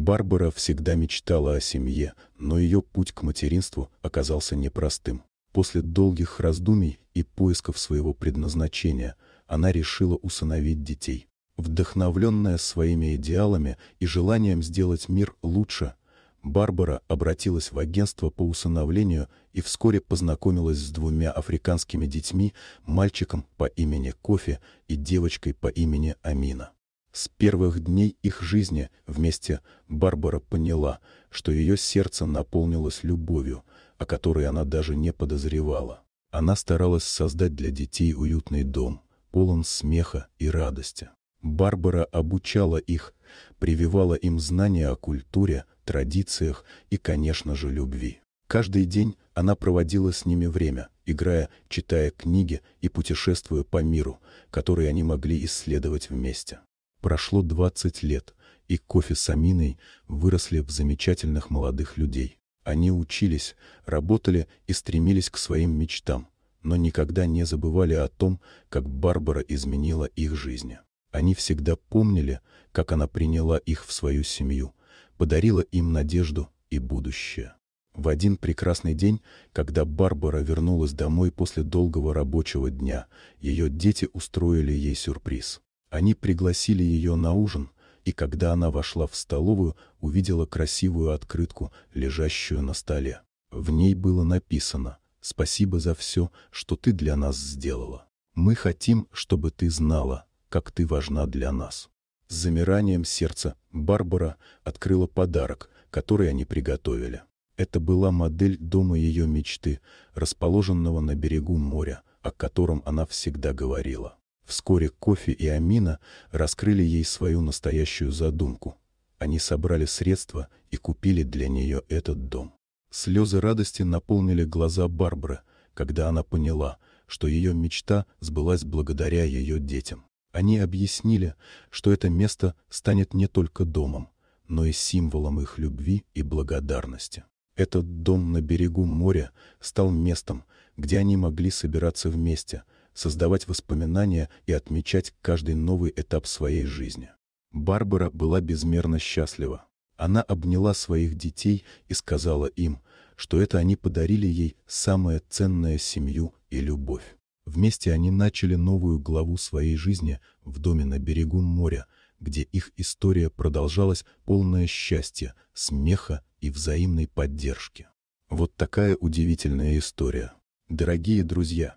Барбара всегда мечтала о семье, но ее путь к материнству оказался непростым. После долгих раздумий и поисков своего предназначения она решила усыновить детей. Вдохновленная своими идеалами и желанием сделать мир лучше, Барбара обратилась в агентство по усыновлению и вскоре познакомилась с двумя африканскими детьми, мальчиком по имени Кофе и девочкой по имени Амина. С первых дней их жизни вместе Барбара поняла, что ее сердце наполнилось любовью, о которой она даже не подозревала. Она старалась создать для детей уютный дом, полон смеха и радости. Барбара обучала их, прививала им знания о культуре, традициях и, конечно же, любви. Каждый день она проводила с ними время, играя, читая книги и путешествуя по миру, который они могли исследовать вместе. Прошло 20 лет, и кофе с Аминой выросли в замечательных молодых людей. Они учились, работали и стремились к своим мечтам, но никогда не забывали о том, как Барбара изменила их жизнь. Они всегда помнили, как она приняла их в свою семью, подарила им надежду и будущее. В один прекрасный день, когда Барбара вернулась домой после долгого рабочего дня, ее дети устроили ей сюрприз. Они пригласили ее на ужин, и когда она вошла в столовую, увидела красивую открытку, лежащую на столе. В ней было написано «Спасибо за все, что ты для нас сделала. Мы хотим, чтобы ты знала, как ты важна для нас». С замиранием сердца Барбара открыла подарок, который они приготовили. Это была модель дома ее мечты, расположенного на берегу моря, о котором она всегда говорила. Вскоре Кофи и Амина раскрыли ей свою настоящую задумку. Они собрали средства и купили для нее этот дом. Слезы радости наполнили глаза Барбары, когда она поняла, что ее мечта сбылась благодаря ее детям. Они объяснили, что это место станет не только домом, но и символом их любви и благодарности. Этот дом на берегу моря стал местом, где они могли собираться вместе – создавать воспоминания и отмечать каждый новый этап своей жизни. Барбара была безмерно счастлива. Она обняла своих детей и сказала им, что это они подарили ей самое ценное семью и любовь. Вместе они начали новую главу своей жизни в доме на берегу моря, где их история продолжалась полное счастья, смеха и взаимной поддержки. Вот такая удивительная история. Дорогие друзья,